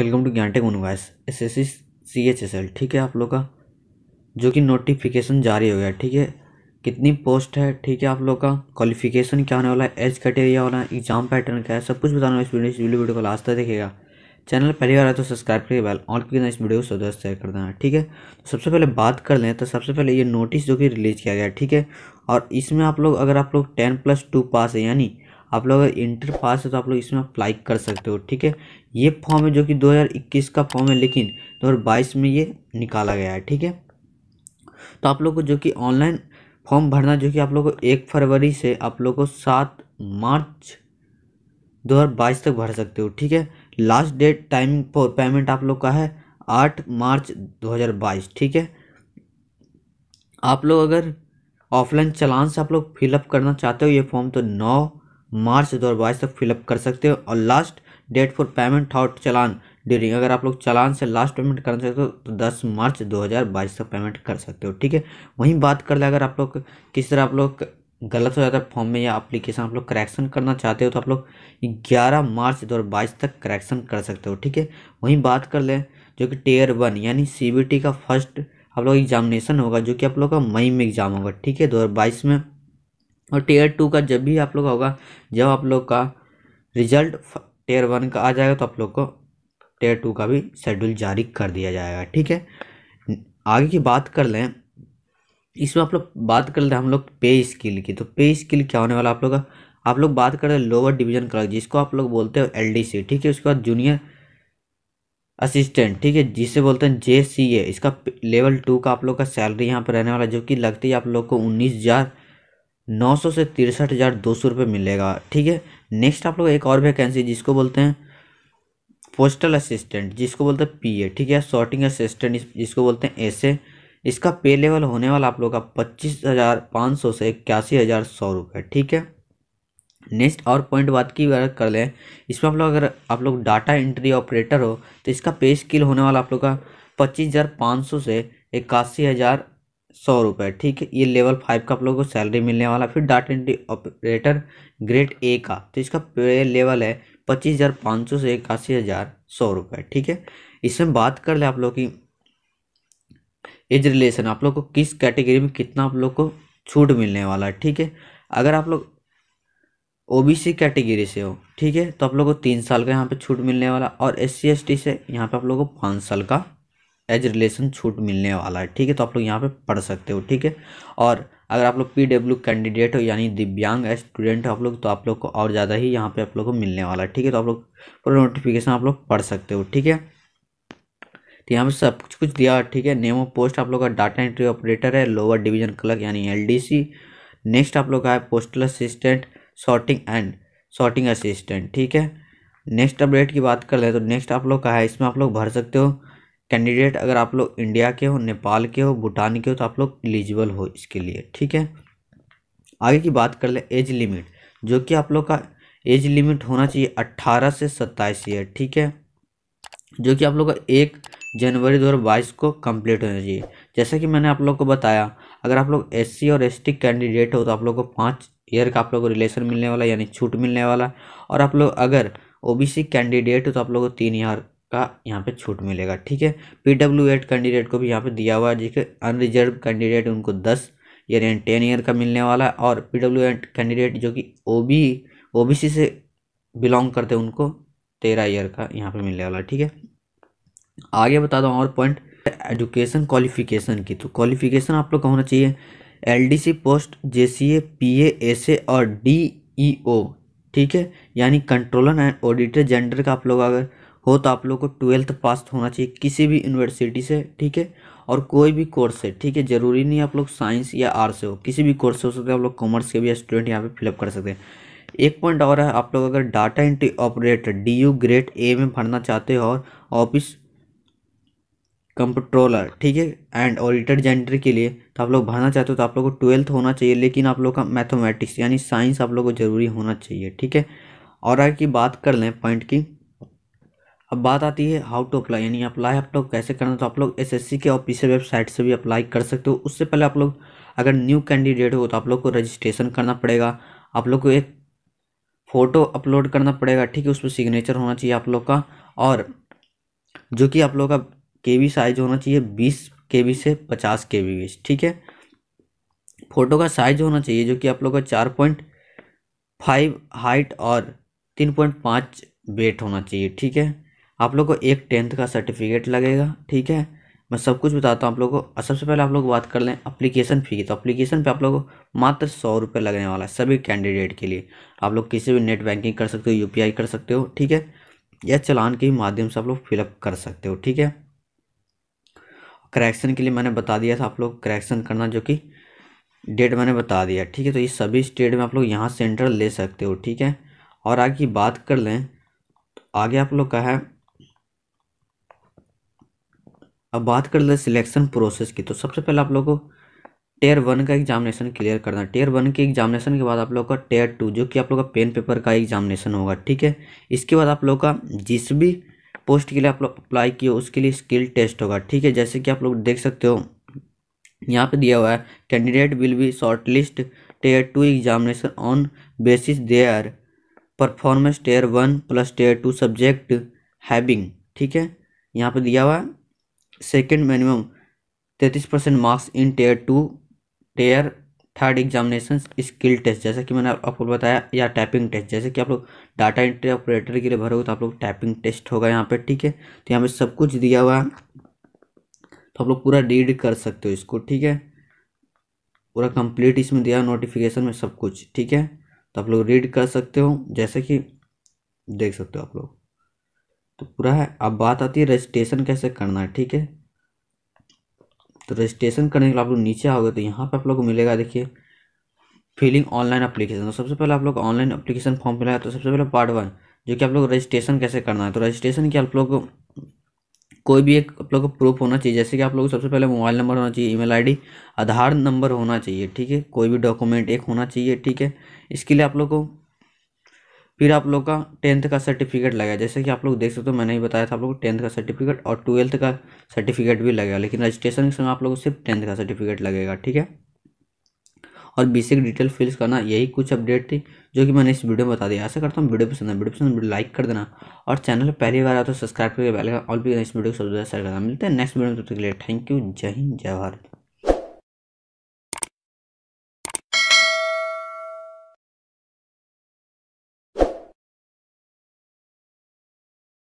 welcome to Gyan tech S S C C H S L ठीक है आप लोग का जो कि नोटिफिकेशन जारी हो गया ठीक है कितनी पोस्ट है ठीक है आप लोग का क्वालिफिकेशन क्या होने वाला है एज क्राइटेरिया वाला एग्जाम पैटर्न क्या है सब कुछ बताना इस वीडियो इस वीडियो वीडियो को लास्ट तक देखेगा चैनल पहली बार है तो सब्सक्राइब करिए बैल और क्लिक इस वीडियो को सौ दोस्त शेयर कर देना ठीक है तो सबसे पहले बात कर लें तो सबसे पहले ये नोटिस जो कि रिलीज़ किया गया ठीक है और इसमें आप लोग अगर आप लोग टेन प्लस टू पास है यानी आप लोग अगर इंटर पास है तो आप लोग इसमें अप्लाई कर सकते हो ठीक है ये फॉर्म है जो कि 2021 का फॉर्म है लेकिन 2022 में ये निकाला गया है ठीक है तो आप लोग को जो कि ऑनलाइन फॉर्म भरना जो कि आप लोग को एक फरवरी से आप लोग को सात मार्च दो तक भर सकते हो ठीक है last date timing for payment आप लोग का है आठ मार्च दो ठीक है आप लोग अगर ऑफलाइन चलान से आप लोग फिलअप करना चाहते हो ये फॉर्म तो नौ मार्च दो तक फिलअप कर सकते हो और last date for payment out challan during अगर आप लोग चलान से लास्ट पेमेंट करना चाहते हो तो 10 मार्च 2022 तक पेमेंट कर सकते हो ठीक है वहीं बात कर ले अगर आप लोग किस तरह आप लोग गलत हो जाता है फॉर्म में या अप्लीकेशन आप लोग करेक्शन करना चाहते हो तो आप लोग 11 मार्च 2022 तक करेक्शन कर सकते हो ठीक है वहीं बात कर लें जो कि टेयर वन यानी सी का फर्स्ट आप लोग एग्जामिनेशन होगा जो कि आप लोग का मई में एग्ज़ाम होगा ठीक है दो में और टेयर टू का जब भी आप लोग होगा जब आप लोग का रिजल्ट टेयर वन का आ जाएगा तो आप लोग को टेयर टू का भी शेड्यूल जारी कर दिया जाएगा ठीक है आगे की बात कर लें इसमें आप लोग बात कर लेते हैं हम लोग पे स्किल की तो पे स्किल क्या होने वाला आप लोग का आप लोग बात कर रहे हैं लोअर डिवीजन क्लर्क जिसको आप लोग बोलते हो एलडीसी ठीक है उसके बाद जूनियर असिस्टेंट ठीक है जिसे बोलते हैं जे सी ए इसका लेवल टू का आप लोग का सैलरी यहाँ पर रहने वाला जो कि लगती है आप लोग को उन्नीस हज़ार नौ सौ से तिरसठ हज़ार दो सौ रुपये मिलेगा ठीक है नेक्स्ट आप लोग एक और वैकेंसी जिसको बोलते हैं पोस्टल असिस्टेंट जिसको बोलते हैं पीए ठीक है सॉर्टिंग असिस्टेंट जिसको बोलते हैं एसए इसका पे लेवल होने वाला आप लोग का पच्चीस हज़ार पाँच सौ से इक्यासी हज़ार सौ रुपये ठीक है नेक्स्ट और पॉइंट बात की अगर कर लें इसमें आप लोग अगर आप लोग डाटा एंट्री ऑपरेटर हो तो इसका पे स्किल होने वाला आप लोग का पच्चीस हज़ार पाँच सौ से इक्यासी हज़ार सौ रुपये ठीक है ये लेवल फाइव का आप लोगों को सैलरी मिलने वाला फिर data entry operator grade A का तो इसका पे लेवल है पच्चीस हज़ार पाँच सौ से इक्यासी हज़ार सौ रुपये ठीक है इसमें बात कर ले आप लोग की एज रिलेशन आप लोग को किस कैटेगरी में कितना आप लोग को छूट मिलने वाला है ठीक है अगर आप लोग ओ कैटेगरी से हो ठीक है तो आप लोग को तीन साल का यहाँ पर छूट मिलने वाला और एस सी एस टी से यहाँ पर आप लोग को पाँच साल का एज रिलेशन छूट मिलने वाला है ठीक है तो आप लोग यहाँ पे पढ़ सकते हो ठीक है और अगर आप लोग डब्ल्यू कैंडिडेट हो यानी दिव्यांग स्टूडेंट हो आप लोग तो आप लोग को और ज़्यादा ही यहाँ पे आप लोग को मिलने वाला है ठीक है तो आप लोग पूरा नोटिफिकेशन आप लोग पढ़ सकते हो ठीक है तो यहाँ पे सब कुछ कुछ दिया है ठीक है नेमो पोस्ट आप लोग का डाटा एंट्री ऑपरेटर है लोअर डिवीजन क्लर्क यानी एल नेक्स्ट आप लोग का है postal assistant sorting and sorting assistant ठीक है नेक्स्ट अपडेट की बात कर ले तो नेक्स्ट आप लोग का है इसमें आप लोग भर सकते हो कैंडिडेट अगर आप लोग इंडिया के हो नेपाल के हो भूटान के हो तो आप लोग एलिजिबल हो इसके लिए ठीक है आगे की बात कर ले एज लिमिट जो कि आप लोग का एज लिमिट होना चाहिए अट्ठारह से सत्ताईस ईयर ठीक है जो कि आप लोग का एक जनवरी बाईस को कंप्लीट होना चाहिए जैसा कि मैंने आप लोग को बताया अगर आप लोग सी और टी कैंडिडेट हो तो आप लोग को पाँच ईयर का आप लोग को रिलेशन मिलने वाला यानी छूट मिलने वाला और आप लोग अगर ओबीसी कैंडिडेट हो तो आप लोग को तीन ईयर का यहाँ पे छूट मिलेगा ठीक है पी डब्ल्यू एड कैंडिडेट को भी यहाँ पे दिया हुआ है जिसके अनरिजर्व कैंडिडेट उनको दस यानी टेन ईयर का मिलने वाला है और पी डब्ल्यू एड कैंडिडेट जो कि O B O B C से बिलोंग करते हैं उनको तेरह ईयर का यहाँ पे मिलने वाला है ठीक है आगे बता दूँ और पॉइंट एजुकेशन क्वालिफिकेशन की तो क्वालिफिकेशन आप लोग का होना चाहिए L D C post J C A P A S A और डी ई ओ ठीक है यानी कंट्रोलर एंड ऑडिटर जेंडर का आप लोग अगर हो तो आप लोग को ट्वेल्थ पास होना चाहिए किसी भी यूनिवर्सिटी से ठीक है और कोई भी कोर्स से ठीक है ज़रूरी नहीं आप लोग साइंस या आर्ट्स से हो किसी भी कोर्स से हो सकते हैं आप लोग कॉमर्स के भी स्टूडेंट यहाँ पे फिलअप कर सकते हैं एक पॉइंट और है आप लोग अगर data entry operator D U grade A में भरना चाहते हो और ऑफिस कंप्ट्रोलर ठीक है एंड ऑडिटर जेंट्री के लिए तो आप लोग भरना चाहते हो तो आप लोग को ट्वेल्थ होना चाहिए लेकिन आप लोग का मैथमेटिक्स यानी साइंस आप लोग को ज़रूरी होना चाहिए ठीक है और आगे की बात कर लें पॉइंट की अब बात आती है हाउ टू अप्लाई यानी अप्लाई आप लोग कैसे करना तो आप लोग एसएससी के ऑफिशियल वेबसाइट से भी अप्लाई कर सकते हो उससे पहले आप लोग अगर न्यू कैंडिडेट हो तो आप लोग को रजिस्ट्रेशन करना पड़ेगा आप लोग को एक फ़ोटो अपलोड करना पड़ेगा ठीक है उस पर सिग्नेचर होना चाहिए आप लोग का और जो कि आप लोग का के बी साइज होना चाहिए बीस के बी से पचास के बी ठीक है फ़ोटो का साइज होना चाहिए जो कि आप लोग का चार पॉइंट फाइव हाइट और तीन पॉइंट पाँच वेट होना चाहिए ठीक है आप लोग को एक टेंथ का सर्टिफिकेट लगेगा ठीक है मैं सब कुछ बताता हूँ आप लोग को सबसे पहले आप लोग बात कर लें अप्लीकेशन फ़ी तो अप्लीकेशन पे आप लोग को मात्र सौ रुपये लगने वाला है सभी कैंडिडेट के लिए आप लोग किसी भी नेट बैंकिंग कर सकते हो यूपीआई कर सकते हो ठीक है या चलान के माध्यम से आप लोग फिलअप कर सकते हो ठीक है करेक्शन के लिए मैंने बता दिया था आप लोग करेक्शन करना जो कि डेट मैंने बता दिया ठीक है तो ये सभी स्टेट में आप लोग यहाँ सेंटर ले सकते हो ठीक है और आगे बात कर लें तो आगे आप लोग का है अब बात कर लेते सिलेक्शन प्रोसेस की तो सबसे पहले आप लोग को टेयर वन का एग्जामिनेशन क्लियर करना है टेयर वन के एग्जामिनेशन के बाद आप लोग का टेयर टू जो कि आप लोग का पेन पेपर का एग्जामिनेशन होगा ठीक है इसके बाद आप लोग का जिस भी पोस्ट के लिए आप लोग अप्लाई किए उसके लिए स्किल टेस्ट होगा ठीक है जैसे कि आप लोग देख सकते हो यहाँ पे दिया हुआ है candidate will be short list tier two examination on basis their performance tier one plus tier two subject having ठीक है यहाँ पे दिया हुआ है सेकेंड मिनिमम तैंतीस percent marks in tier two tier third examination skill test जैसा कि मैंने आपको बताया या टाइपिंग टेस्ट जैसे कि आप लोग डाटा एंट्री ऑपरेटर के लिए भरोगे तो आप लोग टाइपिंग टेस्ट होगा यहाँ पे ठीक है तो यहाँ पे सब कुछ दिया हुआ तो आप लोग पूरा रीड कर सकते हो इसको ठीक है पूरा कंप्लीट इसमें दिया नोटिफिकेशन में सब कुछ ठीक है तो आप लोग रीड कर सकते हो जैसे कि देख सकते हो आप लोग तो पूरा है अब बात आती है रजिस्ट्रेशन कैसे करना है ठीक है तो रजिस्ट्रेशन करने के लिए आप लोग नीचे आओगे तो यहाँ पर आप लोग को मिलेगा देखिए फिलिंग ऑनलाइन अप्लीकेशन तो सबसे पहले आप लोग ऑनलाइन अप्लीकेशन फॉर्म फिल है तो सबसे पहले पार्ट वन जो कि आप लोग रजिस्ट्रेशन कैसे करना है तो रजिस्ट्रेशन की आप लोग को कोई भी एक आप लोग को प्रूफ होना चाहिए जैसे कि आप लोग सबसे पहले मोबाइल नंबर होना चाहिए ईमेल आईडी आधार नंबर होना चाहिए ठीक है कोई भी डॉक्यूमेंट एक होना चाहिए ठीक है इसके लिए आप लोग को फिर आप लोग का टेंथ का सर्टिफिकेट लगा जैसे कि आप लोग देख सकते हो मैंने ही बताया था आप लोग टेंथ का सर्टिफिकेट और ट्वेल्थ का सर्टिफिकेट भी लगेगा लेकिन रजिस्ट्रेशन के समय आप लोग को सिर्फ टेंथ का सर्टिफिकेट लगेगा ठीक है और बेसिक डिटेल फिल्स करना यही कुछ अपडेट थी जो कि मैंने इस वीडियो में बता दिया ऐसा करता हूँ वीडियो पसंद है वीडियो पसंद वीडियो लाइक कर देना और चैनल पहली बार आता तो सब्सक्राइब करके बेल और भी इस वीडियो को सबसे करना मिलते हैं नेक्स्ट वीडियो में तब तक के लिए थैंक यू जय हिंद जय भारत